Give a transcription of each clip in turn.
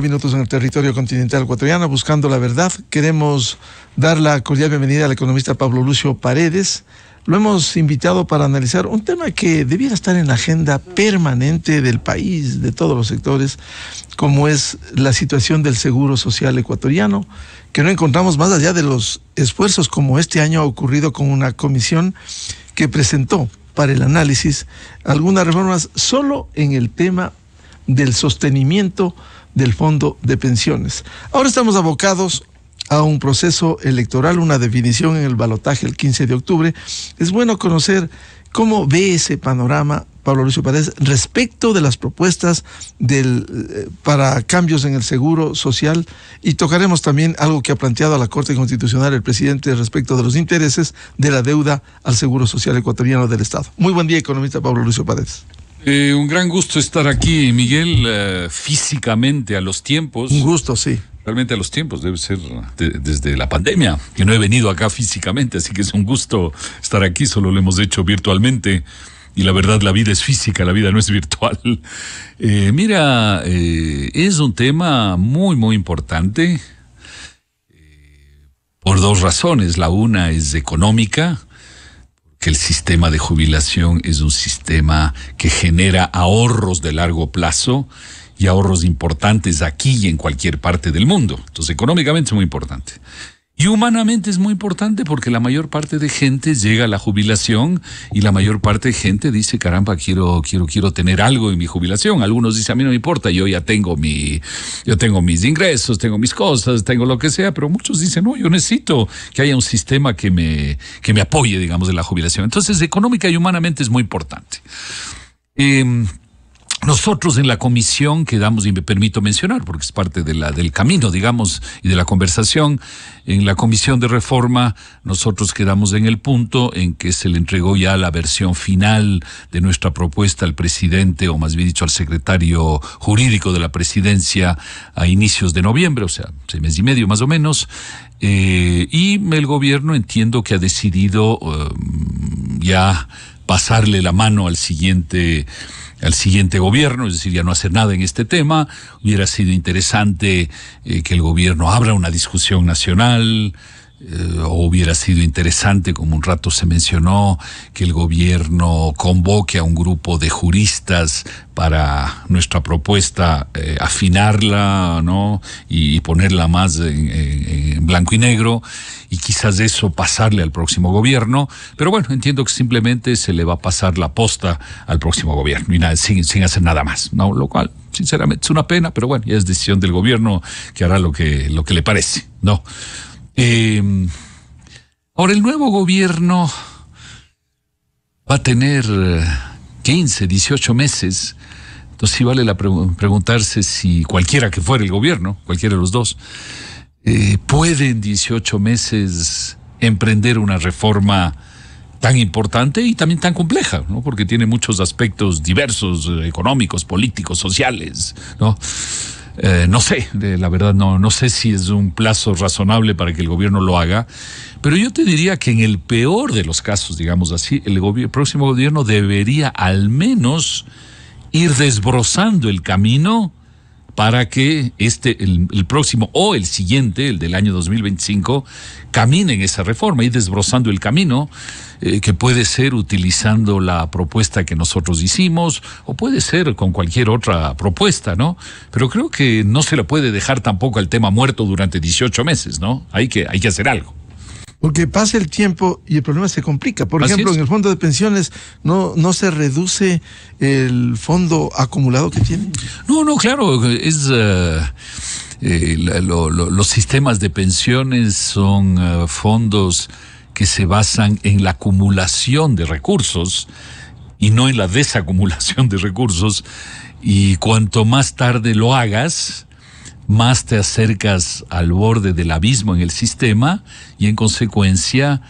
minutos en el territorio continental ecuatoriano, buscando la verdad. Queremos dar la cordial bienvenida al economista Pablo Lucio Paredes. Lo hemos invitado para analizar un tema que debiera estar en la agenda permanente del país, de todos los sectores, como es la situación del seguro social ecuatoriano, que no encontramos más allá de los esfuerzos como este año ha ocurrido con una comisión que presentó para el análisis algunas reformas solo en el tema del sostenimiento del fondo de pensiones. Ahora estamos abocados a un proceso electoral, una definición en el balotaje el 15 de octubre. Es bueno conocer cómo ve ese panorama Pablo Lucio Paredes, respecto de las propuestas del, eh, para cambios en el seguro social y tocaremos también algo que ha planteado a la Corte Constitucional el presidente respecto de los intereses de la deuda al seguro social ecuatoriano del Estado. Muy buen día, economista Pablo Lucio Paredes. Eh, un gran gusto estar aquí, Miguel, eh, físicamente a los tiempos. Un gusto, sí. Realmente a los tiempos, debe ser desde la pandemia, que no he venido acá físicamente, así que es un gusto estar aquí, solo lo hemos hecho virtualmente. Y la verdad, la vida es física, la vida no es virtual. Eh, mira, es un tema muy, muy importante por dos razones. La una es económica, que el sistema de jubilación es un sistema que genera ahorros de largo plazo y ahorros importantes aquí y en cualquier parte del mundo. Entonces, económicamente es muy importante. Y humanamente es muy importante porque la mayor parte de gente llega a la jubilación y la mayor parte de gente dice, caramba, quiero, quiero, quiero tener algo en mi jubilación. Algunos dicen, a mí no me importa, yo ya tengo mi, yo tengo mis ingresos, tengo mis cosas, tengo lo que sea, pero muchos dicen, no, yo necesito que haya un sistema que me, que me apoye, digamos, en la jubilación. Entonces, económica y humanamente es muy importante. Em, nosotros en la comisión quedamos, y me permito mencionar, porque es parte de la, del camino, digamos, y de la conversación, en la comisión de reforma, nosotros quedamos en el punto en que se le entregó ya la versión final de nuestra propuesta al presidente, o más bien dicho, al secretario jurídico de la presidencia a inicios de noviembre, o sea, seis meses y medio más o menos. Eh, y el gobierno entiendo que ha decidido eh, ya pasarle la mano al siguiente al siguiente gobierno, es decir, ya no hacer nada en este tema. Hubiera sido interesante eh, que el gobierno abra una discusión nacional, eh, hubiera sido interesante, como un rato se mencionó, que el gobierno convoque a un grupo de juristas para nuestra propuesta, eh, afinarla ¿no? y, ponerla más en, blanco y negro, y quizás eso pasarle al próximo gobierno. Pero bueno, entiendo que simplemente se le va a pasar la posta al próximo gobierno y nada, sin, hacer nada más, ¿no? lo cual sinceramente es una pena, pero bueno, ya es decisión del gobierno que hará lo que, lo que le parece. No. Em, ahora, el nuevo gobierno va a tener 15, eh, 18 meses. Entonces sí vale la preguntarse si cualquiera que fuera el gobierno, cualquiera de los dos, eh, puede en 18 meses emprender una reforma tan importante y también tan compleja, ¿no? porque tiene muchos aspectos diversos, eh, económicos, políticos, sociales. ¿no? Eh, no sé, la verdad no, sé si es un plazo razonable para que el gobierno lo haga, pero yo te diría que en el peor de los casos, digamos así, el, el próximo gobierno debería al menos ir desbrozando el camino para que este, el, próximo o el siguiente, el del año 2025, caminen esa reforma, y desbrozando el camino, eh, que puede ser utilizando la propuesta que nosotros hicimos, o puede ser con cualquier otra propuesta, ¿no? Pero creo que no se la puede dejar tampoco al tema muerto durante 18 meses, ¿no? Hay que, hay que hacer algo. Porque pasa el tiempo y el problema se complica. Por ejemplo, en el fondo de pensiones no, no se reduce el fondo acumulado que tienen? No, no, claro, es... Eh, eh, los sistemas de pensiones son eh, fondos que se basan en la acumulación de recursos y no en la desacumulación de recursos. Y cuanto más tarde lo hagas, más te acercas al borde del abismo en el sistema y en consecuencia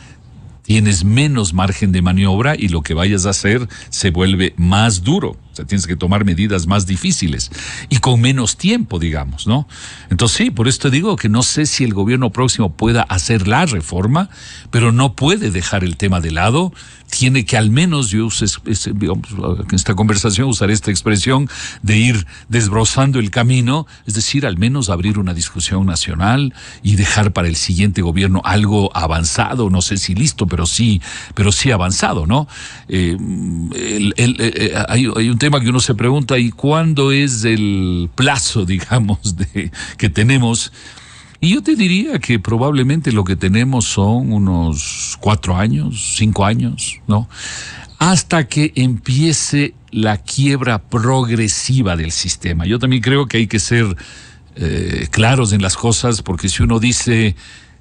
tienes menos margen de maniobra y lo que vayas a hacer se vuelve más duro. O sea, tienes que tomar medidas más difíciles y con menos tiempo, digamos, ¿no? Entonces, sí, por esto digo que no sé si el gobierno próximo pueda hacer la reforma, pero no puede dejar el tema de lado tiene que al menos, yo en esta conversación usaré esta expresión, de ir desbrozando el camino, es decir, al menos abrir una discusión nacional y dejar para el siguiente gobierno algo avanzado, no sé si listo, pero sí, pero sí avanzado, ¿no? Eh, eh, eh, hay, hay, un tema que uno se pregunta, ¿y cuándo es el plazo, digamos, de, que tenemos? Y yo te diría que probablemente lo que tenemos son unos cuatro años, cinco años, ¿no? Hasta que empiece la quiebra progresiva del sistema. Yo también creo que hay que ser eh, claros en las cosas, porque si uno dice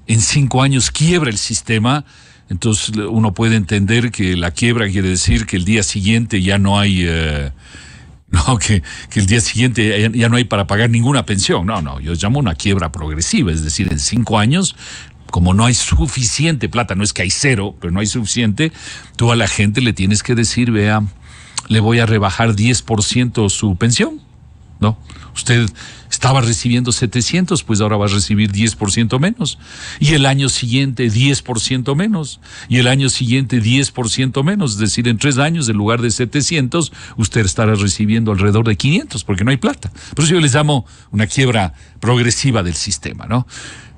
en cinco años quiebra el sistema, entonces uno puede entender que la quiebra quiere decir que el día siguiente ya no hay... Eh, No, que, el día siguiente ya, no hay para pagar ninguna pensión. No, no, yo llamo una quiebra progresiva, es decir, en cinco años como no hay suficiente plata, no es que hay cero, pero no hay suficiente, tú a la gente le tienes que decir, vea, le voy a rebajar 10% su pensión, ¿no? Usted estaba recibiendo 700, pues ahora va a recibir 10% menos. Y el año siguiente 10% menos. Y el año siguiente 10% menos. Es decir, en tres años, en lugar de 700, usted estará recibiendo alrededor de 500 porque no hay plata. Por eso yo les llamo una quiebra progresiva del sistema, ¿no?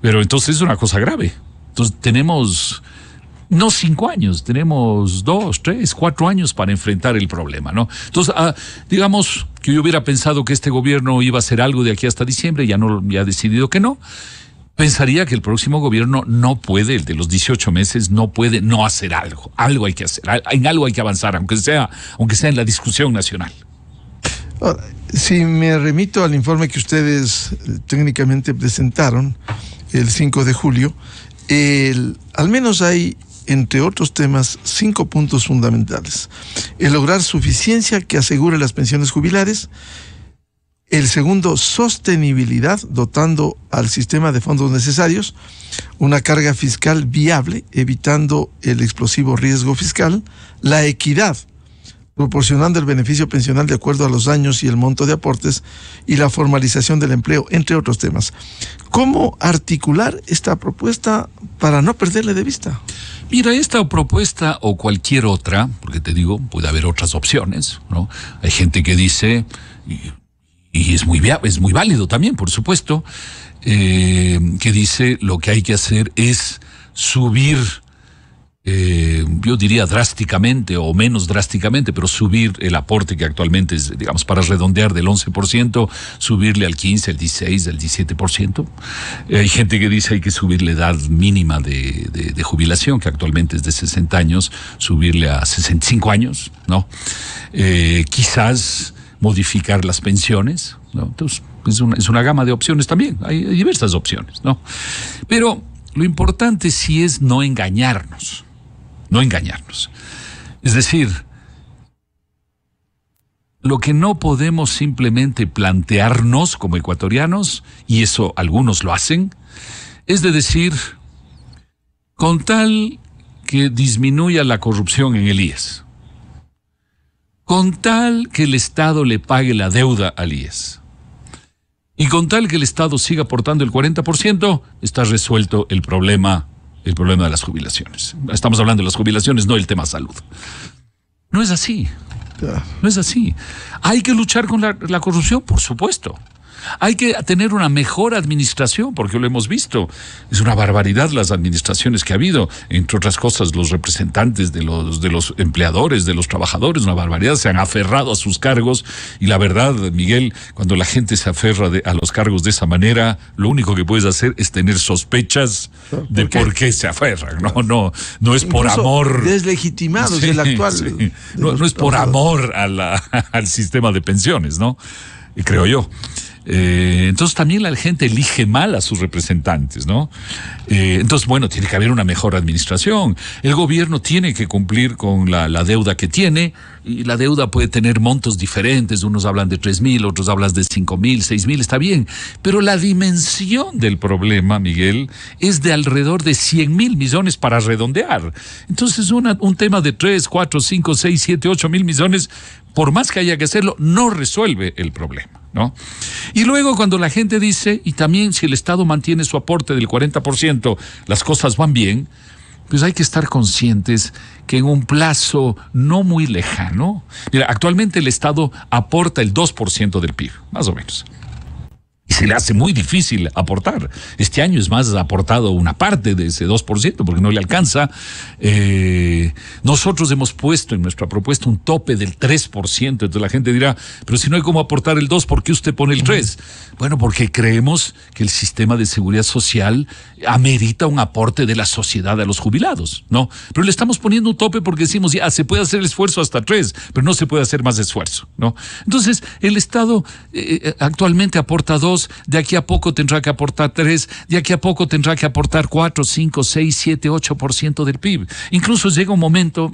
Pero entonces es una cosa grave. Entonces tenemos no cinco años, tenemos dos, tres, cuatro años para enfrentar el problema, ¿no? Entonces, ah, digamos que yo hubiera pensado que este gobierno iba a hacer algo de aquí hasta diciembre, ya no, ya ha decidido que no. Pensaría que el próximo gobierno no puede, el de los 18 meses, no puede no hacer algo. Algo hay que hacer, en algo hay que avanzar, aunque sea, aunque sea en la discusión nacional. Si me remito al informe que ustedes eh, técnicamente presentaron el 5 de julio, el, al menos hay entre otros temas, cinco puntos fundamentales. El lograr suficiencia que asegure las pensiones jubilares. El segundo, sostenibilidad, dotando al sistema de fondos necesarios. Una carga fiscal viable, evitando el explosivo riesgo fiscal. La equidad, proporcionando el beneficio pensional de acuerdo a los años y el monto de aportes y la formalización del empleo, entre otros temas. ¿Cómo articular esta propuesta para no perderle de vista? Mira, esta propuesta o cualquier otra, porque te digo, puede haber otras opciones, ¿no? Hay gente que dice, y, es, muy, es muy válido también, por supuesto, eh, que dice lo que hay que hacer es subir eh, yo diría drásticamente o menos drásticamente, pero subir el aporte que actualmente es, digamos, para redondear del 11%, subirle al 15, el 16, al 17%. Eh, hay gente que dice hay que subir la edad mínima de, jubilación, que actualmente es de 60 años, subirle a 65 años, ¿no? Eh, quizás modificar las pensiones, Entonces, es una, gama de opciones también, hay, hay diversas opciones, ¿no? Pero lo importante sí es no engañarnos no engañarnos. Es decir, lo que no podemos simplemente plantearnos como ecuatorianos, y eso algunos lo hacen, es de decir, con tal que disminuya la corrupción en el IES, con tal que el Estado le pague la deuda al IES, y con tal que el Estado siga aportando el 40%, está resuelto el problema el problema de las jubilaciones. Estamos hablando de las jubilaciones, no el tema salud. No es así. No es así. Hay que luchar con la, la corrupción, por supuesto. Hay que tener una mejor administración, porque lo hemos visto. Es una barbaridad las administraciones que ha habido. Entre otras cosas, los representantes de los, de los empleadores, de los trabajadores, una barbaridad. Se han aferrado a sus cargos. Y la verdad, Miguel, cuando la gente se aferra a los cargos de esa manera, lo único que puedes hacer es tener sospechas de por qué se aferran. No, no, no es por amor. Deslegitimados del actual. no, es por amor a al sistema de pensiones, ¿no? creo yo. Eh, entonces también la gente elige mal a sus representantes, ¿no? Eh, entonces, bueno, tiene que haber una mejor administración. El gobierno tiene que cumplir con la, deuda que tiene y la deuda puede tener montos diferentes. Unos hablan de tres mil, otros hablan de cinco mil, seis mil, está bien. Pero la dimensión del problema, Miguel, es de alrededor de cien mil millones para redondear. Entonces, un tema de tres, cuatro, cinco seis, siete, ocho mil millones, por más que haya que hacerlo, no resuelve el problema. Y luego cuando la gente dice, y también si el Estado mantiene su aporte del 40%, las cosas van bien, pues hay que estar conscientes que en un plazo no muy lejano, mira, actualmente el Estado aporta el 2% del PIB, más o menos le hace muy difícil aportar. Este año es más, ha aportado una parte de ese 2% porque no le alcanza. Eh, nosotros hemos puesto en nuestra propuesta un tope del 3%, entonces la gente dirá, pero si no hay cómo aportar el 2, ¿por qué usted pone el 3? Bueno, porque creemos que el sistema de seguridad social amerita un aporte de la sociedad a los jubilados, ¿no? Pero le estamos poniendo un tope porque decimos, ya, se puede hacer esfuerzo hasta 3, pero no se puede hacer más esfuerzo, ¿no? Entonces, el Estado eh, eh, actualmente aporta 2, de aquí a poco tendrá que aportar 3, de aquí a poco tendrá que aportar 4, 5, 6, 7, 8% del PIB. Incluso llega un momento,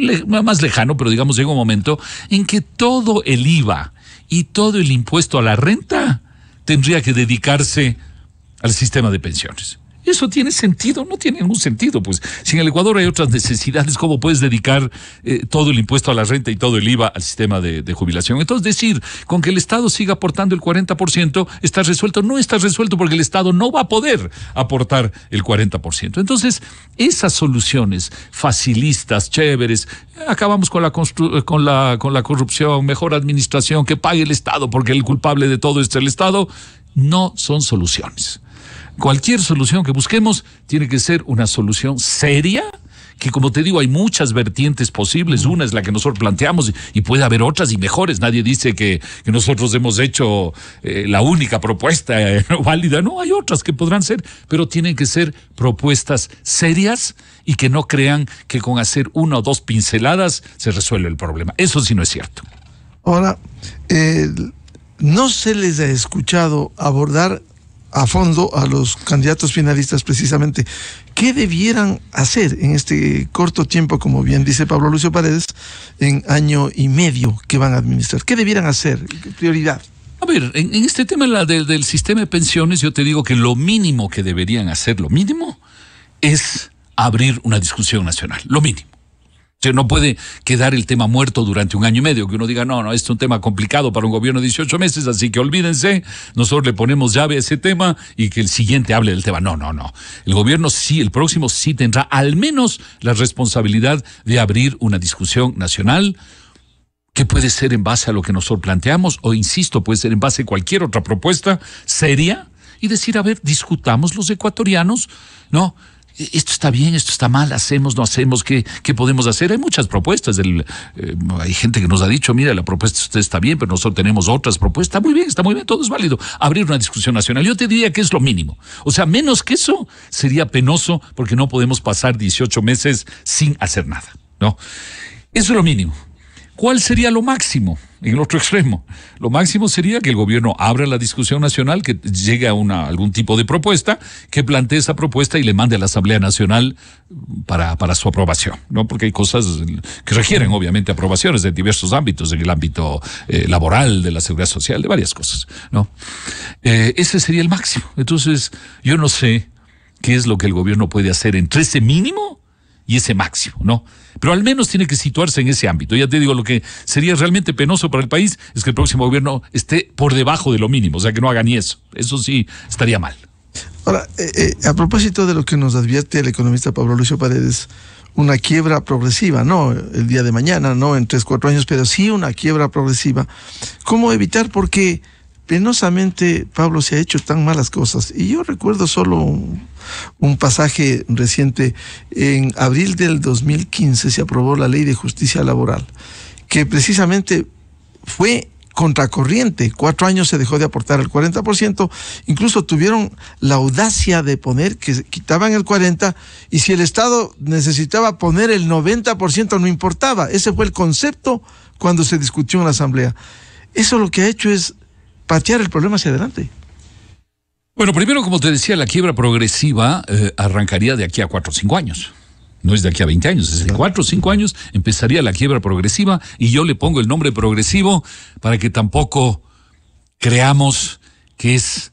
eh, más lejano, pero digamos llega un momento en que todo el IVA y todo el impuesto a la renta tendría que dedicarse al sistema de pensiones. ¿Eso tiene sentido? No tiene ningún sentido. Pues si en el Ecuador hay otras necesidades, ¿cómo puedes dedicar eh, todo el impuesto a la renta y todo el IVA al sistema de, jubilación? Entonces, decir, con que el Estado siga aportando el 40%, está resuelto. No está resuelto porque el Estado no va a poder aportar el 40%. Entonces, esas soluciones facilistas, chéveres, acabamos con la, con la, con la corrupción, mejor administración, que pague el Estado porque el culpable de todo es el Estado, no son soluciones. Cualquier solución que busquemos tiene que ser una solución seria que como te digo hay muchas vertientes posibles, una es la que nosotros planteamos y puede haber otras y mejores, nadie dice que, nosotros hemos hecho eh, la única propuesta eh, válida, no, hay otras que podrán ser, pero tienen que ser propuestas serias y que no crean que con hacer una o dos pinceladas se resuelve el problema, eso sí no es cierto. Ahora, eh, no se les ha escuchado abordar a fondo a los candidatos finalistas precisamente. ¿Qué debieran hacer en este corto tiempo, como bien dice Pablo Lucio Paredes, en año y medio que van a administrar? ¿Qué debieran hacer? prioridad? A ver, en, este tema la del sistema de pensiones, yo te digo que lo mínimo que deberían hacer, lo mínimo, es abrir una discusión nacional, lo mínimo no puede quedar el tema muerto durante un año y medio, que uno diga, no, no, este es un tema complicado para un gobierno de 18 meses, así que olvídense, nosotros le ponemos llave a ese tema y que el siguiente hable del tema. No, no, no. El gobierno sí, el próximo sí tendrá al menos la responsabilidad de abrir una discusión nacional que puede ser en base a lo que nosotros planteamos, o insisto, puede ser en base a cualquier otra propuesta seria, y decir, a ver, discutamos los ecuatorianos, ¿no? E-, esto está bien, esto está mal, hacemos, no hacemos, ¿qué, podemos hacer? Hay muchas propuestas. Del, eh, hay gente que nos ha dicho, mira, la propuesta de usted está bien, pero nosotros tenemos otras propuestas. muy bien, está muy bien, todo es válido. Abrir una discusión nacional, yo te diría que es lo mínimo. O sea, menos que eso sería penoso porque no podemos pasar 18 meses sin hacer nada. ¿no? Eso es lo mínimo. ¿Cuál sería lo máximo en el otro extremo? Lo máximo sería que el gobierno abra la discusión nacional, que llegue a algún tipo de propuesta, que plantee esa propuesta y le mande a la Asamblea Nacional para, su aprobación, ¿no? Porque hay cosas que requieren, obviamente, aprobaciones de diversos ámbitos, en el ámbito eh, laboral, de la seguridad social, de varias cosas, ¿no? Eh, ese sería el máximo. Entonces, yo no sé qué es lo que el gobierno puede hacer entre ese mínimo y ese máximo, ¿no? Pero al menos tiene que situarse en ese ámbito. Ya te digo, lo que sería realmente penoso para el país es que el próximo gobierno esté por debajo de lo mínimo, o sea, que no haga ni eso. Eso sí estaría mal. Ahora, eh, eh, a propósito de lo que nos advierte el economista Pablo Lucio Paredes, una quiebra progresiva, no el día de mañana, no en tres, cuatro años, pero sí una quiebra progresiva. ¿Cómo evitar? Porque penosamente Pablo se ha hecho tan malas cosas. Y yo recuerdo solo un, un, pasaje reciente. En abril del 2015 se aprobó la ley de justicia laboral, que precisamente fue contracorriente. Cuatro años se dejó de aportar el 40%. Incluso tuvieron la audacia de poner que quitaban el 40% y si el Estado necesitaba poner el 90% no importaba. Ese fue el concepto cuando se discutió en la Asamblea. Eso lo que ha hecho es patear el problema hacia adelante? Bueno, primero, como te decía, la quiebra progresiva eh, arrancaría de aquí a cuatro o cinco años. No es de aquí a 20 años, es de cuatro o cinco años empezaría la quiebra progresiva y yo le pongo el nombre progresivo para que tampoco creamos que es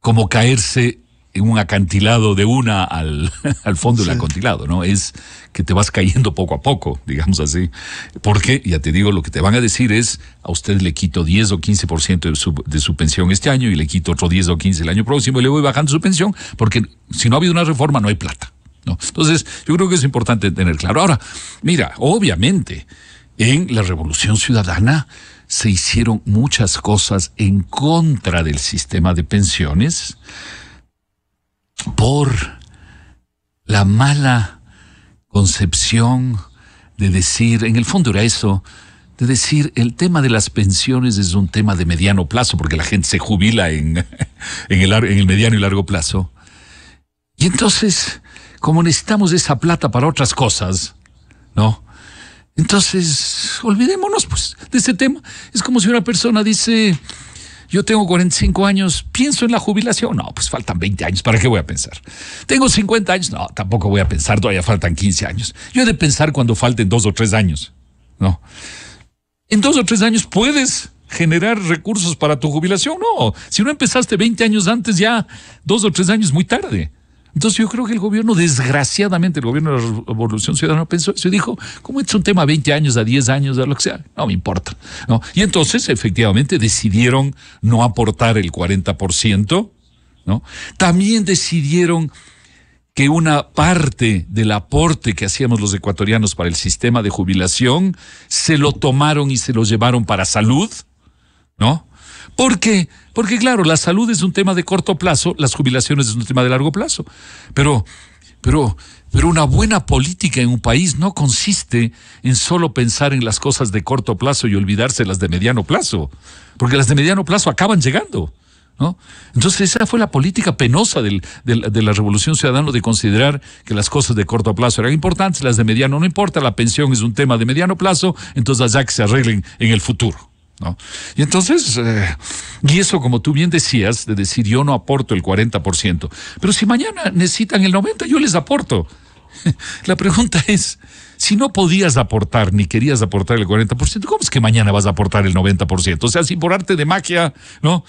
como caerse en un acantilado de una al, al fondo del acantilado, ¿no? Es que te vas cayendo poco a poco, digamos así. Porque, ya te digo, lo que te van a decir es, a usted le quito 10 o 15% de su, de su pensión este año y le quito otro 10 o 15 el año próximo y le voy bajando su pensión, porque si no ha habido una reforma no hay plata. ¿no? Entonces, yo creo que es importante tener claro. Ahora, mira, obviamente, en la Revolución Ciudadana se hicieron muchas cosas en contra del sistema de pensiones por la mala concepción de decir, en el fondo era eso, de decir, el tema de las pensiones es un tema de mediano plazo, porque la gente se jubila en, el, el mediano y largo plazo. Y entonces, como necesitamos esa plata para otras cosas, ¿no? Entonces, olvidémonos pues, de ese tema. Es como si una persona dice, yo tengo 45 años, pienso en la jubilación. No, pues faltan 20 años, ¿para qué voy a pensar? Tengo 50 años, no, tampoco voy a pensar, todavía faltan 15 años. Yo he de pensar cuando falten dos o tres años, ¿no? En dos o tres años puedes generar recursos para tu jubilación, no. Si no empezaste 20 años antes, ya dos o tres años muy tarde. Entonces yo creo que el gobierno, desgraciadamente, el gobierno de la Revolución Ciudadana pensó eso y dijo, ¿cómo es un tema a 20 años, a 10 años, a lo que sea, no me importa. ¿no? Y entonces efectivamente decidieron no aportar el 40%, ¿no? También decidieron que una parte del aporte que hacíamos los ecuatorianos para el sistema de jubilación se lo tomaron y se lo llevaron para salud, ¿no? ¿Por qué? Porque claro, la salud es un tema de corto plazo, las jubilaciones es un tema de largo plazo. Pero, pero, pero una buena política en un país no consiste en solo pensar en las cosas de corto plazo y olvidarse las de mediano plazo, porque las de mediano plazo acaban llegando. Entonces esa fue la política penosa de la Revolución Ciudadana de considerar que las cosas de corto plazo eran importantes, las de mediano no importa, la pensión es un tema de mediano plazo, entonces allá que se arreglen en el futuro. ¿No? Y entonces, eh, y eso como tú bien decías, de decir yo no aporto el 40%, pero si mañana necesitan el 90%, yo les aporto. La pregunta es, si no podías aportar ni querías aportar el 40%, ¿cómo es que mañana vas a aportar el 90%? O sea, si por arte de magia, ¿no?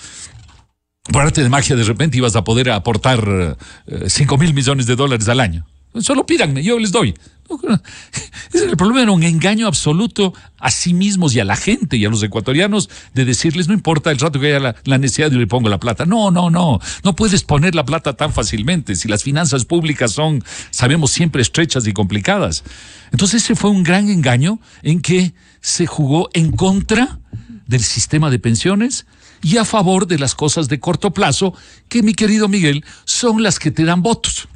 Por arte de magia de repente ibas a poder aportar eh, cinco 5 mil millones de dólares al año. Solo pídanme, yo les doy. El problema era un engaño absoluto a sí mismos y a la gente y a los ecuatorianos de decirles, no importa el rato que haya la, la necesidad, yo le pongo la plata. No, no, no, no puedes poner la plata tan fácilmente si las finanzas públicas son, sabemos, siempre estrechas y complicadas. Entonces ese fue un gran engaño en que se jugó en contra del sistema de pensiones, y a favor de las cosas de corto plazo, que mi querido Miguel, son las que te dan votos.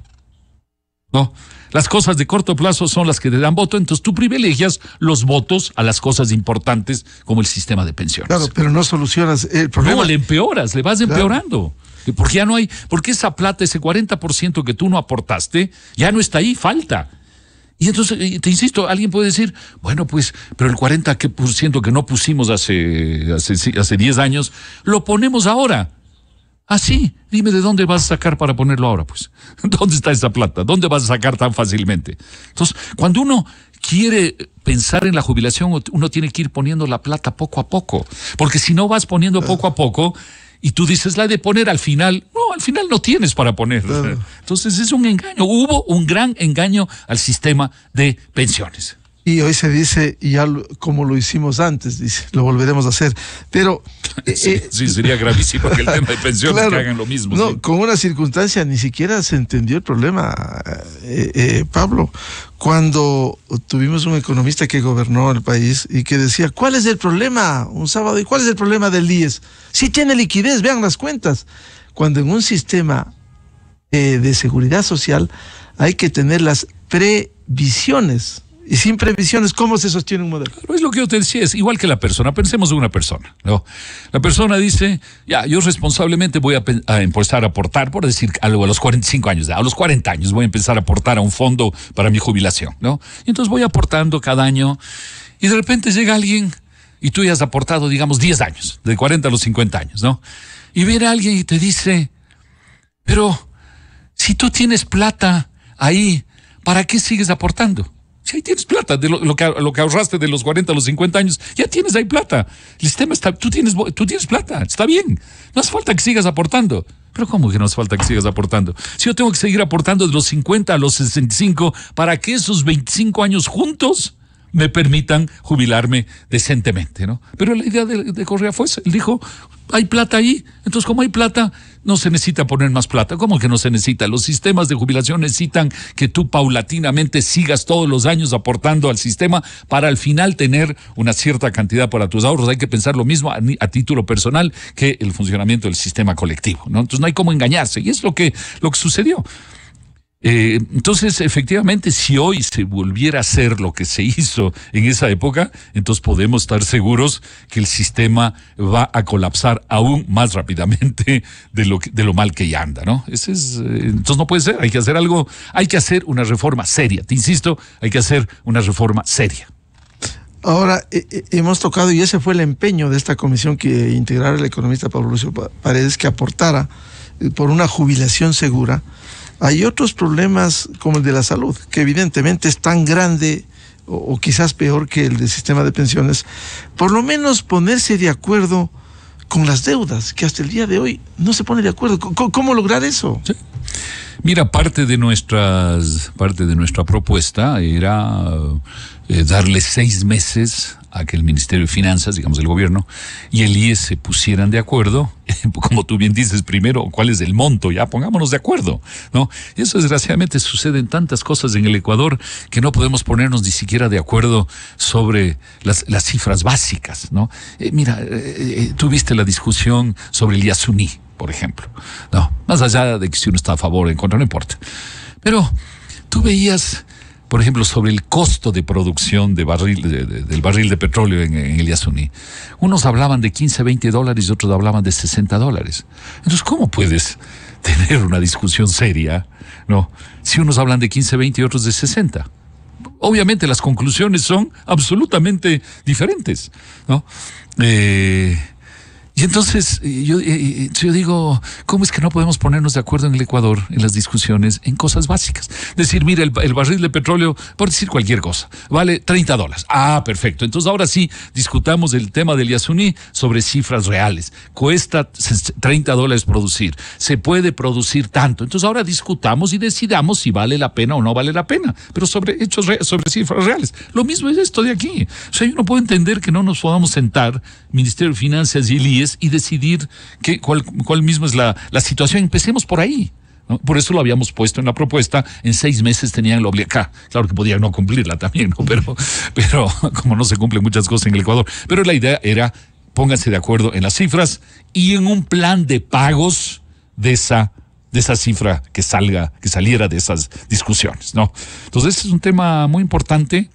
No. Las cosas de corto plazo son las que te dan voto, entonces tú privilegias los votos a las cosas importantes como el sistema de pensiones. Claro, pero no solucionas el problema. No, le empeoras, le vas empeorando. Porque ya no hay, porque esa plata, ese 40% que tú no aportaste, ya no está ahí, falta. Y entonces, te insisto, alguien puede decir, bueno, pues, pero el 40% que no pusimos hace, hace, hace 10 años, lo ponemos ahora. Ah, sí, dime de dónde vas a sacar para ponerlo ahora, pues. ¿Dónde está esa plata? ¿Dónde vas a sacar tan fácilmente? Entonces, cuando uno quiere pensar en la jubilación, uno tiene que ir poniendo la plata poco a poco, porque si no vas poniendo poco a poco y tú dices la de poner al final, no, al final no tienes para poner. Entonces es un engaño, hubo un gran engaño al sistema de pensiones. Y hoy se dice, ya como lo hicimos antes, dice, lo volveremos a hacer. Pero. Eh, eh, sí, sería gravísimo que el tema de pensiones hagan lo mismo. No, con una circunstancia ni siquiera se entendió el problema, eh, Pablo. Cuando tuvimos un economista que gobernó el país y que decía, ¿cuál es el problema? Un sábado, ¿y cuál es el problema del IES? Si tiene liquidez, vean las cuentas. Cuando en un sistema de seguridad social hay que tener las previsiones y sin previsiones, ¿cómo se sostiene un modelo? es lo que yo te decía, es igual que la persona. Pensemos en una persona. ¿no? La persona dice, ya, yo responsablemente voy a, empezar a aportar, por decir algo, a los 45 años, a los 40 años voy a empezar a aportar a un fondo para mi jubilación. ¿no? Y entonces voy aportando cada año y de repente llega alguien y tú ya has aportado, digamos, 10 años, de 40 a los 50 años, ¿no? Y viene alguien y te dice, pero si tú tienes plata ahí, ¿para qué sigues aportando? Si ahí tienes plata, de lo, que, lo, que, ahorraste de los 40 a los 50 años, ya tienes ahí plata. El sistema está, tú tienes, tú tienes plata, está bien. No hace falta que sigas aportando. Pero ¿cómo que no hace falta que sigas aportando? Si yo tengo que seguir aportando de los 50 a los 65 para que esos 25 años juntos me permitan jubilarme decentemente, ¿no? Pero la idea de, de Correa fue, él dijo, hay plata ahí. Entonces, como hay plata, no se necesita poner más plata. ¿Cómo que no se necesita? Los sistemas de jubilación necesitan que tú paulatinamente sigas todos los años aportando al sistema para al final tener una cierta cantidad para tus ahorros. Hay que pensar lo mismo a, título personal que el funcionamiento del sistema colectivo. ¿no? Entonces, no hay cómo engañarse. Y es lo que, lo que sucedió. Eh, entonces, efectivamente, si hoy se volviera a hacer lo que se hizo en esa época, entonces podemos estar seguros que el sistema va a colapsar aún más rápidamente de lo, mal que ya anda, ¿no? es, eh, entonces no puede ser, hay que hacer algo, hay que hacer una reforma seria, te insisto, hay que hacer una reforma seria. Ahora, eh, hemos tocado, y ese fue el empeño de esta comisión que integrara el economista Pablo Lucio Paredes, que aportara por una jubilación segura hay otros problemas como el de la salud, que evidentemente es tan grande o, quizás peor que el del sistema de pensiones. Por lo menos ponerse de acuerdo con las deudas, que hasta el día de hoy no se pone de acuerdo. ¿Cómo, lograr eso? Mira, parte de nuestras, parte de nuestra propuesta era eh, darle seis meses a que el Ministerio de Finanzas, digamos el gobierno, y el IES se pusieran de acuerdo, como tú bien dices, primero, cuál es el monto, ya pongámonos de acuerdo, ¿no? Eso desgraciadamente sucede en tantas cosas en el Ecuador que no podemos ponernos ni siquiera de acuerdo sobre las, cifras básicas, ¿no? Eh, mira, eh, eh, tú tuviste la discusión sobre el Yasuní, por ejemplo, ¿no? Más allá de que si uno está a favor o en contra, no importa. Pero tú veías por ejemplo, sobre el costo de producción del barril de petróleo en, el Yasuní. Unos hablaban de 15, 20 dólares y otros hablaban de 60 dólares. Entonces, ¿cómo puedes tener una discusión seria no si unos hablan de 15, 20 y otros de 60? Obviamente las conclusiones son absolutamente diferentes. ¿no? Eh, y entonces eh, yo, eh, eh, yo, digo, ¿cómo es que no podemos ponernos de acuerdo en el Ecuador, en las discusiones, en cosas básicas? Decir, mira, el, barril de petróleo, por decir cualquier cosa, vale 30 dólares. Ah, perfecto. Entonces ahora sí, discutamos el tema del Yasuní sobre cifras reales. Cuesta 30 dólares producir. Se puede producir tanto. Entonces ahora discutamos y decidamos si vale la pena o no vale la pena, pero sobre hechos, sobre cifras reales. Lo mismo es esto de aquí. O sea, yo no puedo entender que no nos podamos sentar, Ministerio de Finanzas y el y decidir qué, cuál, cuál mismo es la, la situación. Empecemos por ahí. Por eso lo habíamos puesto en la propuesta, en seis meses tenían la obligación, claro que podían no cumplirla también, ¿no? pero, pero como no se cumplen muchas cosas en el Ecuador, pero la idea era pónganse de acuerdo en las cifras y en un plan de pagos de esa de esa cifra que salga, que saliera de esas discusiones, ¿no? Entonces, es un tema muy importante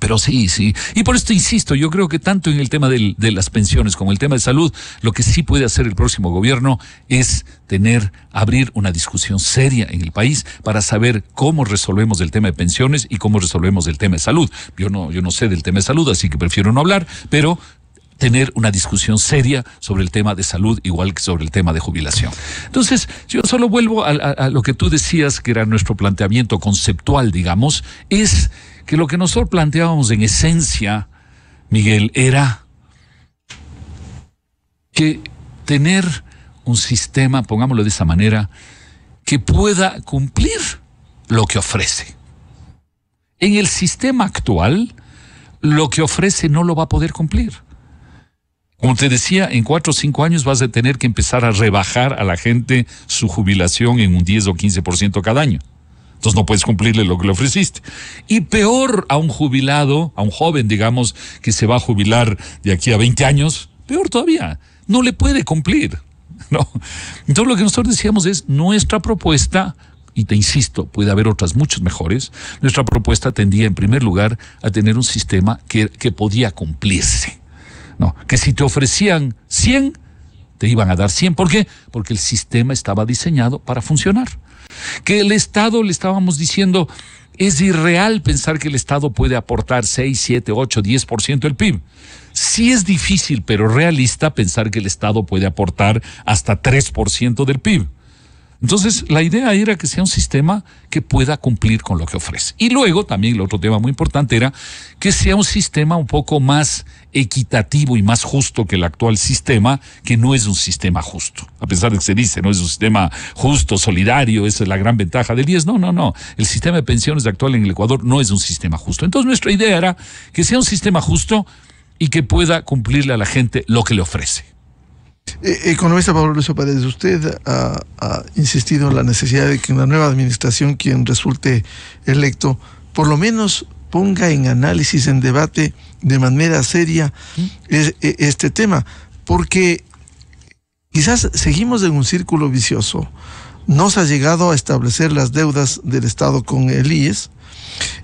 pero sí, sí. Y por esto insisto, yo creo que tanto en el tema de las pensiones como el tema de salud, lo que sí puede hacer el próximo gobierno es tener, abrir una discusión seria en el país para saber cómo resolvemos el tema de pensiones y cómo resolvemos el tema de salud. Yo no, yo no sé del tema de salud, así que prefiero no hablar, pero tener una discusión seria sobre el tema de salud, igual que sobre el tema de jubilación. Entonces, yo solo vuelvo a, a lo que tú decías, que era nuestro planteamiento conceptual, digamos, es que lo que nosotros planteábamos en esencia, Miguel, era que tener un sistema, pongámoslo de esa manera, que pueda cumplir lo que ofrece. En el sistema actual, lo que ofrece no lo va a poder cumplir. Como te decía, en cuatro o cinco años vas a tener que empezar a rebajar a la gente su jubilación en un 10 o 15% cada año. Entonces no puedes cumplirle lo que le ofreciste. Y peor a un jubilado, a un joven, digamos, que se va a jubilar de aquí a 20 años, peor todavía, no le puede cumplir. Entonces lo que nosotros decíamos es nuestra propuesta, y te insisto, puede haber otras muchas mejores, nuestra propuesta tendía en primer lugar a tener un sistema que, podía cumplirse. ¿no? Que si te ofrecían 100, te iban a dar 100. ¿Por qué? Porque el sistema estaba diseñado para funcionar que el Estado, le estábamos diciendo, es irreal pensar que el Estado puede aportar 6, 7, 8, 10% del PIB. Sí es difícil, pero realista pensar que el Estado puede aportar hasta 3% del PIB. Entonces, la idea era que sea un sistema que pueda cumplir con lo que ofrece. Y luego, también el otro tema muy importante era que sea un sistema un poco más equitativo y más justo que el actual sistema, que no es un sistema justo. A pesar de que se dice, no es un sistema justo, solidario, esa es la gran ventaja del 10. No, no, no. El sistema de pensiones actual en el Ecuador no es un sistema justo. Entonces, nuestra idea era que sea un sistema justo y que pueda cumplirle a la gente lo que le ofrece. Economista eh, eh, Pablo Luis Paredes, usted ha, insistido en la necesidad de que una nueva administración, quien resulte electo, por lo menos ponga en análisis, en debate de manera seria ¿Mm? e, este tema, porque quizás seguimos en un círculo vicioso. No se ha llegado a establecer las deudas del Estado con el IES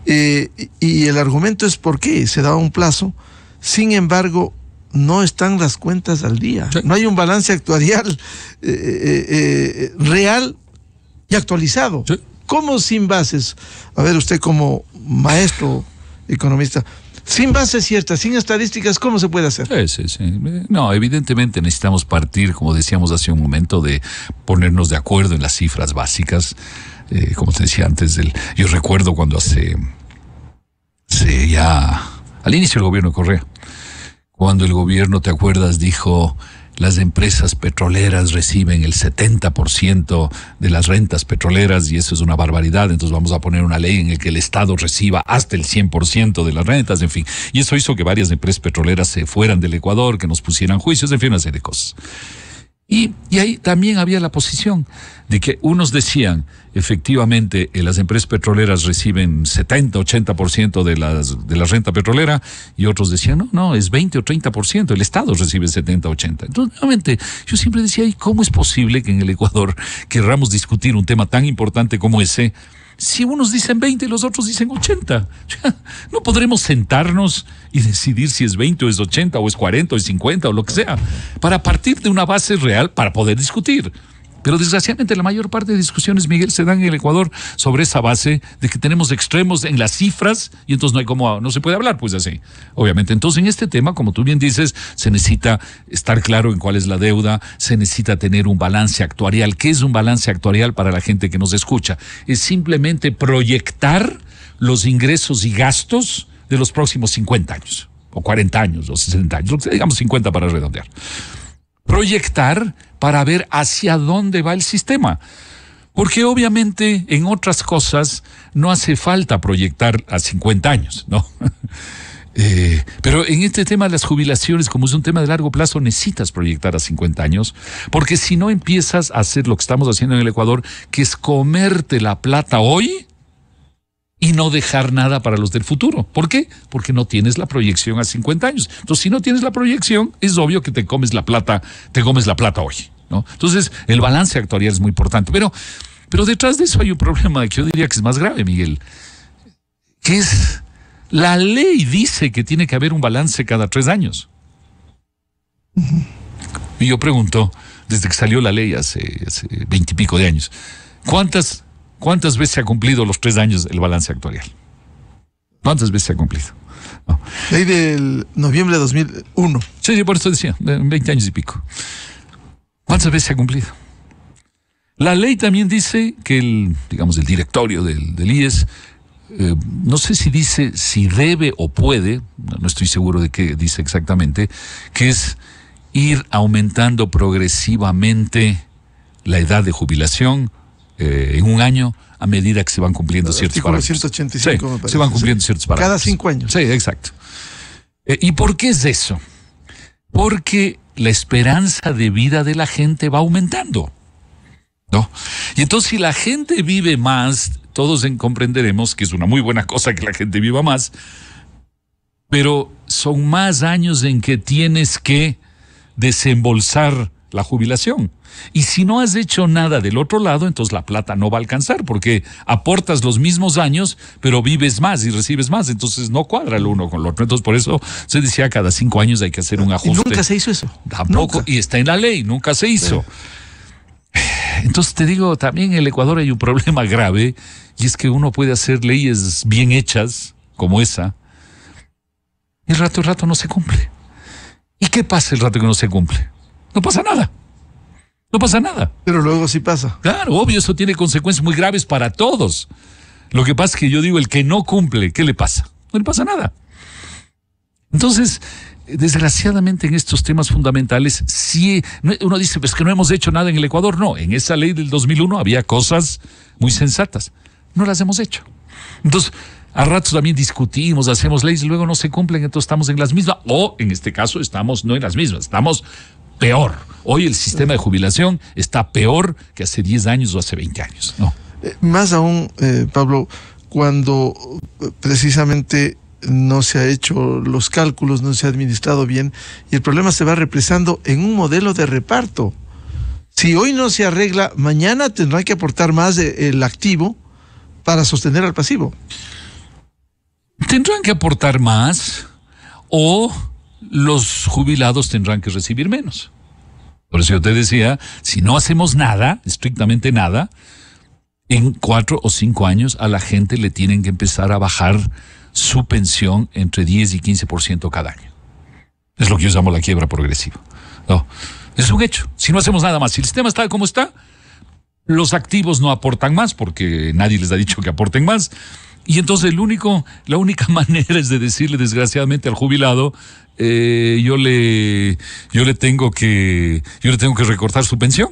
eh, y el argumento es por qué se da un plazo. Sin embargo, no están las cuentas al día. No hay un balance actuarial eh, eh, eh, real y actualizado. ¿Cómo sin bases? A ver, usted como maestro economista, sin bases ciertas, sin estadísticas, ¿cómo se puede hacer? Sí, sí, sí. No, evidentemente necesitamos partir, como decíamos hace un momento, de ponernos de acuerdo en las cifras básicas. como se decía antes, del, yo recuerdo cuando hace, hace ya, al inicio del gobierno de Correa, cuando el gobierno, te acuerdas, dijo, las empresas petroleras reciben el 70% de las rentas petroleras y eso es una barbaridad, entonces vamos a poner una ley en la que el Estado reciba hasta el 100% de las rentas, en fin. Y eso hizo que varias empresas petroleras se fueran del Ecuador, que nos pusieran juicios, en fin, una serie de cosas. Y, ahí también había la posición de que unos decían, efectivamente, eh, las empresas petroleras reciben 70, 80% de, las, de la renta petrolera, y otros decían, no, no, es 20 o 30%, el Estado recibe 70, 80. Entonces, nuevamente, yo siempre decía, ¿y cómo es posible que en el Ecuador querramos discutir un tema tan importante como ese? si unos dicen 20 y los otros dicen 80? No podremos sentarnos y decidir si es 20 o es 80 o es 40 o es 50 o lo que sea, para partir de una base real para poder discutir. Pero desgraciadamente la mayor parte de discusiones, Miguel, se dan en el Ecuador sobre esa base de que tenemos extremos en las cifras y entonces no hay cómo, no se puede hablar, pues así, obviamente. Entonces en este tema, como tú bien dices, se necesita estar claro en cuál es la deuda, se necesita tener un balance actuarial. ¿Qué es un balance actuarial para la gente que nos escucha? Es simplemente proyectar los ingresos y gastos de los próximos 50 años, o 40 años, o 60 años, digamos 50 para redondear. Proyectar para ver hacia dónde va el sistema. Porque obviamente en otras cosas no hace falta proyectar a 50 años, ¿no? Eh, pero en este tema de las jubilaciones, como es un tema de largo plazo, necesitas proyectar a 50 años, porque si no empiezas a hacer lo que estamos haciendo en el Ecuador, que es comerte la plata hoy y no dejar nada para los del futuro. ¿Por qué? Porque no tienes la proyección a 50 años. Entonces, si no tienes la proyección, es obvio que te comes la plata, te comes la plata hoy. Entonces, el balance actuarial es muy importante. Pero, pero detrás de eso hay un problema que yo diría que es más grave, Miguel, que es la ley dice que tiene que haber un balance cada tres años. Y yo pregunto, desde que salió la ley hace veintipico de años, ¿cuántas ¿Cuántas veces se ha cumplido los tres años el balance actuarial? ¿Cuántas veces se ha cumplido? Ley del noviembre de 2001. Sí, sí, por eso decía, 20 años y pico. ¿Cuántas veces se ha cumplido? La ley también dice que el, digamos, el directorio del, IES, eh, no sé si dice si debe o puede, no estoy seguro de qué dice exactamente, que es ir aumentando progresivamente la edad de jubilación eh, en un año a medida que se van cumpliendo ciertos parámetros. 185, se van cumpliendo ciertos parámetros. Cada cinco años. Sí, exacto. Eh, ¿Y por qué es eso? Porque la esperanza de vida de la gente va aumentando. ¿No? Y entonces si la gente vive más, todos comprenderemos que es una muy buena cosa que la gente viva más, pero son más años en que tienes que desembolsar la jubilación. Y si no has hecho nada del otro lado, entonces la plata no va a alcanzar porque aportas los mismos años, pero vives más y recibes más. Entonces no cuadra el uno con el otro. Entonces por eso se decía cada cinco años hay que hacer un ajuste. nunca se hizo eso. Tampoco. Y está en la ley, nunca se hizo. Entonces te digo, también en el Ecuador hay un problema grave y es que uno puede hacer leyes bien hechas como esa y el rato el rato no se cumple. ¿Y qué pasa el rato que no se cumple? No pasa nada. No pasa nada. Pero luego sí pasa. Claro, obvio, eso tiene consecuencias muy graves para todos. Lo que pasa es que yo digo, el que no cumple, ¿qué le pasa? No le pasa nada. Entonces, desgraciadamente en estos temas fundamentales, sí, uno dice, pues que no hemos hecho nada en el Ecuador. No, en esa ley del 2001 había cosas muy sensatas. No las hemos hecho. Entonces, a ratos también discutimos, hacemos leyes, luego no se cumplen, entonces estamos en las mismas, o en este caso estamos no en las mismas, estamos peor. Hoy el sistema de jubilación está peor que hace 10 años o hace 20 años. ¿no? Eh, más aún, eh, Pablo, cuando eh, precisamente no se ha hecho los cálculos, no se ha administrado bien y el problema se va represando en un modelo de reparto. Si hoy no se arregla, mañana tendrá que aportar más el activo para sostener al pasivo. Tendrán que aportar más o los jubilados tendrán que recibir menos. Por eso yo te decía, si no hacemos nada, estrictamente nada, en cuatro o cinco años a la gente le tienen que empezar a bajar su pensión entre 10 y 15% cada año. Es lo que yo llamo la quiebra progresiva. No, es un hecho. Si no hacemos nada más, si el sistema está como está, los activos no aportan más porque nadie les ha dicho que aporten más. Y entonces el único, la única manera es de decirle desgraciadamente al jubilado, eh, yo le, yo le tengo que, yo le tengo que recortar su pensión.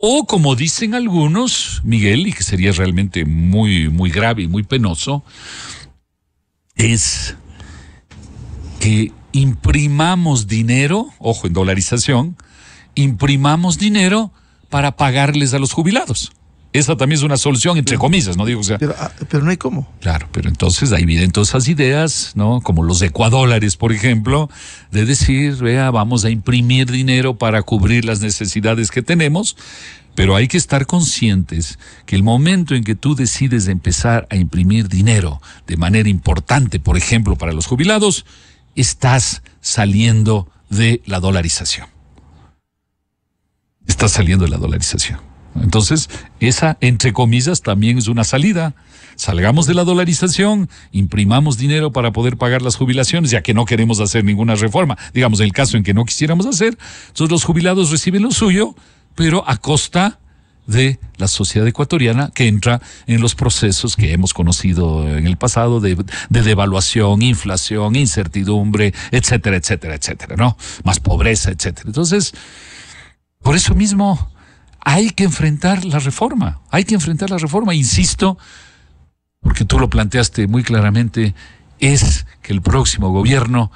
O como dicen algunos, Miguel, y que sería realmente muy, muy grave y muy penoso, es que imprimamos dinero, ojo, en dolarización, imprimamos dinero para pagarles a los jubilados. Esa también es una solución, entre comillas, ¿no digo? O sea, ah, pero, no hay cómo. Claro, pero entonces hay vienen esas ideas, ¿no? Como los ecuadólares, por ejemplo, de decir, vea, vamos a imprimir dinero para cubrir las necesidades que tenemos, pero hay que estar conscientes que el momento en que tú decides empezar a imprimir dinero de manera importante, por ejemplo, para los jubilados, estás saliendo de la dolarización. Estás saliendo de la dolarización. Entonces, esa, entre comillas, también es una salida. Salgamos de la dolarización, imprimamos dinero para poder pagar las jubilaciones, ya que no queremos hacer ninguna reforma. Digamos, el caso en que no quisiéramos hacer, entonces los jubilados reciben lo suyo, pero a costa de la sociedad ecuatoriana que entra en los procesos que hemos conocido en el pasado de, de, devaluación, inflación, incertidumbre, etcétera, etcétera, etcétera, ¿no? Más pobreza, etcétera. Entonces, por eso mismo hay que enfrentar la reforma, hay que enfrentar la reforma, insisto, porque tú lo planteaste muy claramente, es que el próximo gobierno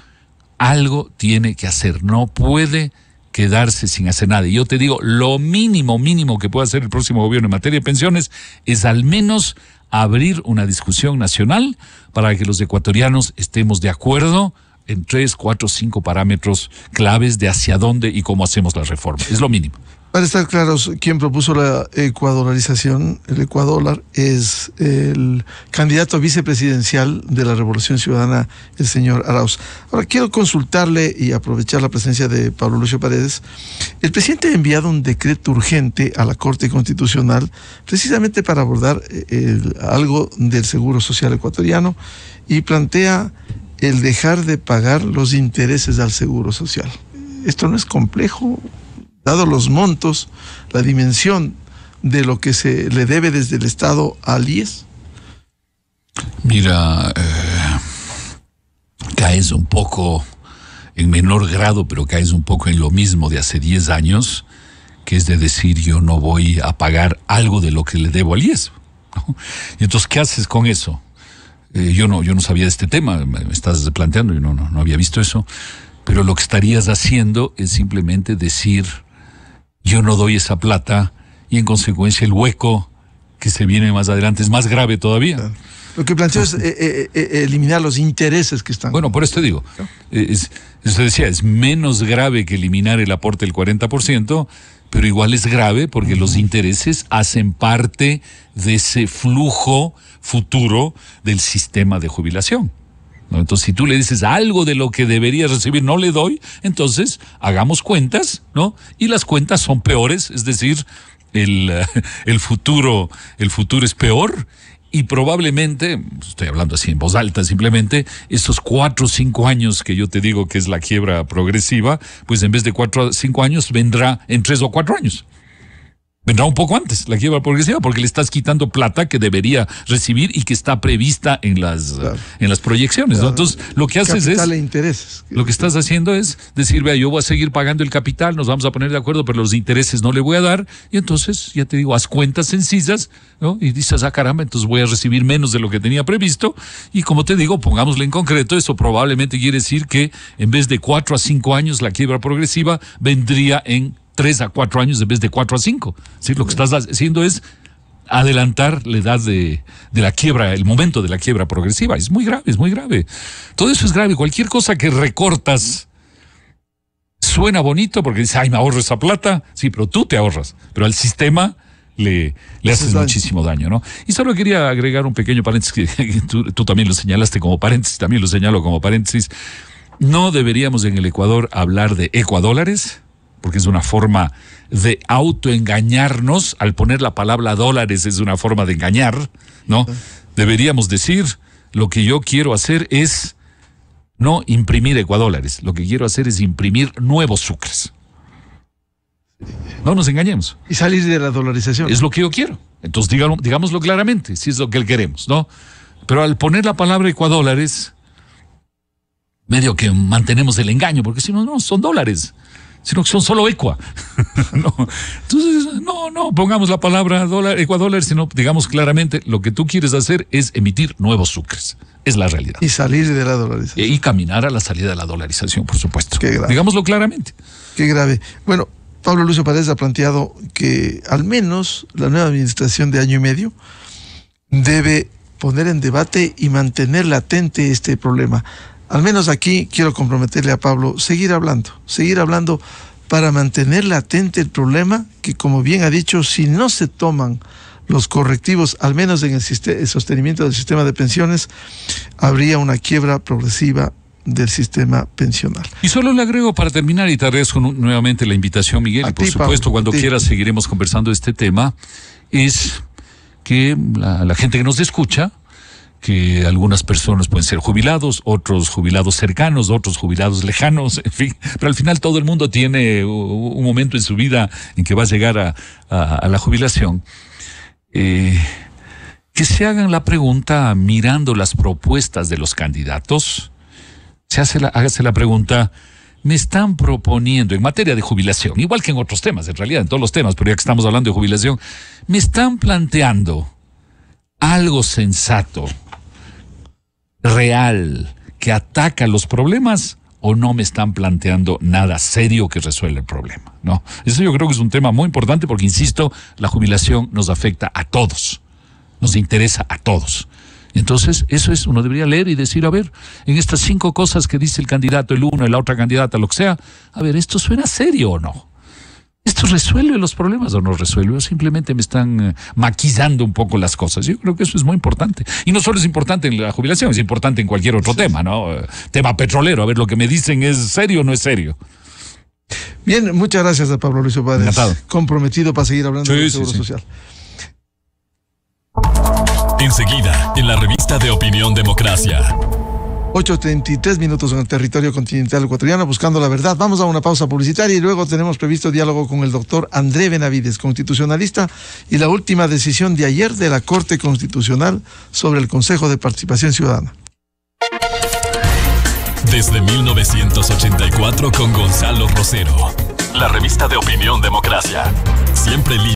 algo tiene que hacer, no puede quedarse sin hacer nada. Y yo te digo, lo mínimo, mínimo que puede hacer el próximo gobierno en materia de pensiones es al menos abrir una discusión nacional para que los ecuatorianos estemos de acuerdo en tres, cuatro, cinco parámetros claves de hacia dónde y cómo hacemos la reforma. Es lo mínimo. Para estar claros, quien propuso la ecuadolarización, el ecuadólar, es el candidato a vicepresidencial de la Revolución Ciudadana, el señor Arauz. Ahora, quiero consultarle y aprovechar la presencia de Pablo Lucio Paredes. El presidente ha enviado un decreto urgente a la Corte Constitucional precisamente para abordar eh, algo del Seguro Social ecuatoriano y plantea el dejar de pagar los intereses al Seguro Social. ¿Esto no es complejo? dado los montos, la dimensión de lo que se le debe desde el Estado al IES? Mira, eh, caes un poco, en menor grado, pero caes un poco en lo mismo de hace 10 años, que es de decir yo no voy a pagar algo de lo que le debo al IES. Y entonces, ¿qué haces con eso? Eh, yo, no, yo no sabía de este tema, me estás planteando, yo no, no, no había visto eso, pero lo que estarías haciendo es simplemente decir yo no doy esa plata y en consecuencia el hueco que se viene más adelante es más grave todavía. Lo que planteo es eh, eh, eh, eliminar los intereses que están. Bueno, por esto digo, es, usted decía, es menos grave que eliminar el aporte del 40%, pero igual es grave porque los intereses hacen parte de ese flujo futuro del sistema de jubilación. Entonces, si tú le dices algo de lo que deberías recibir, no le doy, entonces hagamos cuentas, ¿no? Y las cuentas son peores, es decir, el, el futuro, el futuro es peor y probablemente, estoy hablando así en voz alta simplemente, estos cuatro o cinco años que yo te digo que es la quiebra progresiva, pues en vez de cuatro o cinco años vendrá en tres o cuatro años vendrá un poco antes la quiebra progresiva porque le estás quitando plata que debería recibir y que está prevista en las en las proyecciones entonces lo que haces es e lo que estás haciendo es decir vea yo voy a seguir pagando el capital nos vamos a poner de acuerdo pero los intereses no le voy a dar y entonces ya te digo haz cuentas sencillas ¿no? y dices ah caramba entonces voy a recibir menos de lo que tenía previsto y como te digo pongámosle en concreto eso probablemente quiere decir que en vez de cuatro a cinco años la quiebra progresiva vendría en tres a cuatro años en vez de 4 a 5. ¿sí? Lo que estás haciendo es adelantar la edad de, la quiebra, el momento de la quiebra progresiva. Es muy grave, es muy grave. Todo eso es grave. Cualquier cosa que recortas suena bonito porque dices, ay, me ahorro esa plata. Sí, pero tú te ahorras. Pero al sistema le, le haces muchísimo daño, ¿no? Y solo quería agregar un pequeño paréntesis que, tú, tú también lo señalaste como paréntesis, también lo señalo como paréntesis. No deberíamos en el Ecuador hablar de ecuadólares porque es una forma de autoengañarnos, al poner la palabra dólares es una forma de engañar, ¿no? Deberíamos decir, lo que yo quiero hacer es no imprimir ecuadólares, lo que quiero hacer es imprimir nuevos sucres. No nos engañemos. Y salir de la dolarización. Es lo que yo quiero. Entonces digamos, digámoslo claramente, si es lo que queremos, ¿no? Pero al poner la palabra ecuadólares, medio que mantenemos el engaño, porque si no, no, son dólares sino que son solo ECUA. Entonces, no, no pongamos la palabra dólar, ecuadólar, sino digamos claramente lo que tú quieres hacer es emitir nuevos sucres. Es la realidad. Y salir de la dolarización. Y, caminar a la salida de la dolarización, por supuesto. Qué grave. Digámoslo claramente. Qué grave. Bueno, Pablo Lucio Paredes ha planteado que al menos la nueva administración de año y medio debe poner en debate y mantener latente este problema. Al menos aquí quiero comprometerle a Pablo, seguir hablando, seguir hablando para mantener latente el problema que, como bien ha dicho, si no se toman los correctivos, al menos en el, sostenimiento del sistema de pensiones, habría una quiebra progresiva del sistema pensional. Y solo le agrego para terminar y te agradezco nuevamente la invitación, Miguel, y por supuesto cuando quieras seguiremos conversando este tema, es que la gente que nos escucha que algunas personas pueden ser jubilados, otros jubilados cercanos, otros jubilados lejanos, en fin, pero al final todo el mundo tiene un momento en su vida en que va a llegar a, la jubilación. Eh, que se hagan la pregunta mirando las propuestas de los candidatos. Se hace la, hágase la pregunta, me están proponiendo en materia de jubilación, igual que en otros temas, en realidad en todos los temas, pero ya que estamos hablando de jubilación, me están planteando algo sensato real que ataca los problemas o no me están planteando nada serio que resuelva el problema, ¿no? Eso yo creo que es un tema muy importante porque, insisto, la jubilación nos afecta a todos, nos interesa a todos. Entonces, eso es, uno debería leer y decir, a ver, en estas cinco cosas que dice el candidato, el uno, la otra candidata, lo que sea, a ver, ¿esto suena serio o no? ¿Esto resuelve los problemas o no resuelve? O simplemente me están eh, maquillando un poco las cosas. Yo creo que eso es muy importante. Y no solo es importante en la jubilación, es importante en cualquier otro tema, ¿no? Tema petrolero. A ver, lo que me dicen es serio o no es serio. Bien, muchas gracias a Pablo Luis Obades. Comprometido para seguir hablando de del Seguro Social. Enseguida, en la revista de Opinión Democracia. 8.33 minutos en el territorio continental ecuatoriano, buscando la verdad. Vamos a una pausa publicitaria y luego tenemos previsto diálogo con el doctor André Benavides, constitucionalista, y la última decisión de ayer de la Corte Constitucional sobre el Consejo de Participación Ciudadana. Desde 1984 con Gonzalo Rosero, la revista de opinión democracia, siempre libre.